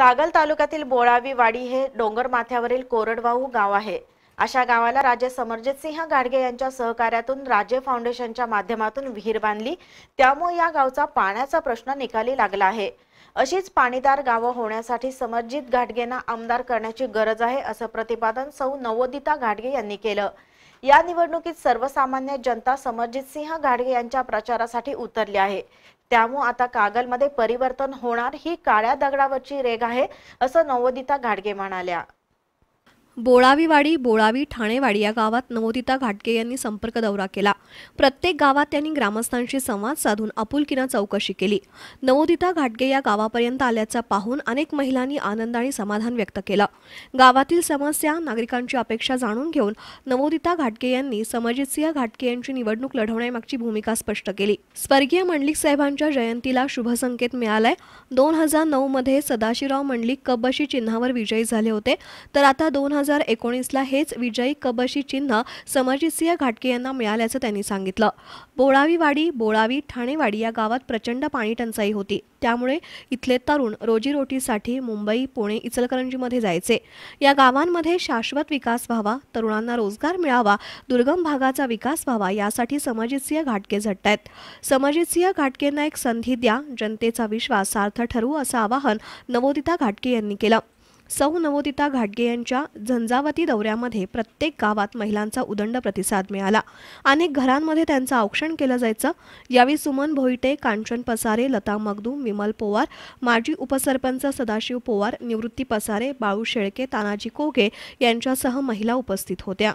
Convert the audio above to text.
कागल तालुक्यातील बोळावी वाडी हे डोंगर माथ्यावरील कोरडवाहू गाव आहे अशा गावाला राजे सिंह गाडगे यांच्या सहकार्यातून राजे फाउंडेशनच्या माध्यमातून विहीर बांधली त्यामुळे या गावचा पाण्याचा प्रश्न निकाली लागला आहे अशीच पाणीदार गावं होण्यासाठी समरजित घाटगेंना आमदार करण्याची गरज आहे असं प्रतिपादन सौ नवोदिता घाटगे यांनी केलं या निवडणुकीत सर्वसामान्य जनता सिंह गाडगे यांच्या प्रचारासाठी उतरली आहे त्यामुळे आता कागलमध्ये परिवर्तन होणार ही काळ्या दगडावरची रेग आहे असं नवोदिता घाडगे म्हणाल्या बोळावीवाडी बोळावी ठाणेवाडी या गावात नवोदिता घाटगे यांनी संपर्क दौरा केला प्रत्येक गावात त्यांनी ग्रामस्थांशी संवाद साधून आपुलकीनं चौकशी केली नवोदिता घाटगे या गावापर्यंत आल्याचा पाहून अनेक महिलांनी आनंद आणि समाधान व्यक्त केलं गावातील समस्या नागरिकांची अपेक्षा जाणून घेऊन नवोदिता घाटगे यांनी समजितसिंह घाटके यांची निवडणूक लढवण्यामागची भूमिका स्पष्ट केली स्वर्गीय मंडलिक साहेबांच्या जयंतीला शुभसंकेत मिळालाय दोन हजार नऊ मध्ये सदाशिवराव मंडलिक कबशी चिन्हावर विजयी झाले होते तर आता दोन हजार एकोणीसला हेच विजयी कबशी चिन्ह समरजितसिंह घाटके यांना मिळाल्याचं त्यांनी सांगितलं बोळावीवाडी बोळावी ठाणेवाडी या गावात प्रचंड पाणी टंचाई होती त्यामुळे इथले तरुण रोजीरोटीसाठी मुंबई पुणे इचलकरंजीमध्ये जायचे या गावांमध्ये शाश्वत विकास व्हावा तरुणांना रोजगार मिळावा दुर्गम भागाचा विकास व्हावा यासाठी समरजितसिंह घाटके आहेत समरजितसिंह घाटकेंना एक संधी द्या जनतेचा विश्वास सार्थ ठरवू असं आवाहन नवोदिता घाटके यांनी केलं सौ नवोदिता घाटगे यांच्या झंझावती दौऱ्यामध्ये प्रत्येक गावात महिलांचा उदंड प्रतिसाद मिळाला अनेक घरांमध्ये त्यांचं औक्षण केलं जायचं यावेळी सुमन भोईटे कांचन पसारे लता मगदू विमल पोवार माजी उपसरपंच सदाशिव पोवार निवृत्ती पसारे बाळू शेळके तानाजी कोगे यांच्यासह महिला उपस्थित होत्या